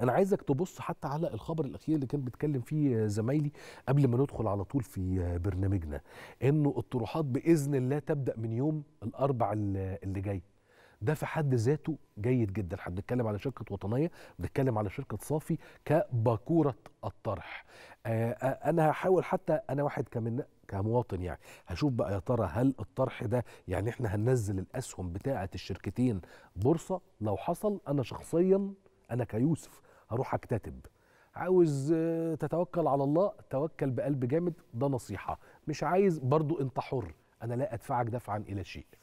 انا عايزك تبص حتى على الخبر الاخير اللي كان بيتكلم فيه زمايلي قبل ما ندخل على طول في برنامجنا انه الطروحات باذن الله تبدا من يوم الاربع اللي جاي ده في حد ذاته جيد جدا احنا بنتكلم على شركه وطنيه بنتكلم على شركه صافي كباكوره الطرح آه، آه، انا هحاول حتى انا واحد كمن كمواطن يعني هشوف بقى يا ترى هل الطرح ده يعني احنا هننزل الاسهم بتاعه الشركتين بورصه لو حصل انا شخصيا انا كيوسف هروح اكتتب عاوز آه، تتوكل على الله توكل بقلب جامد ده نصيحه مش عايز برضو انت حر انا لا ادفعك دفعا الى شيء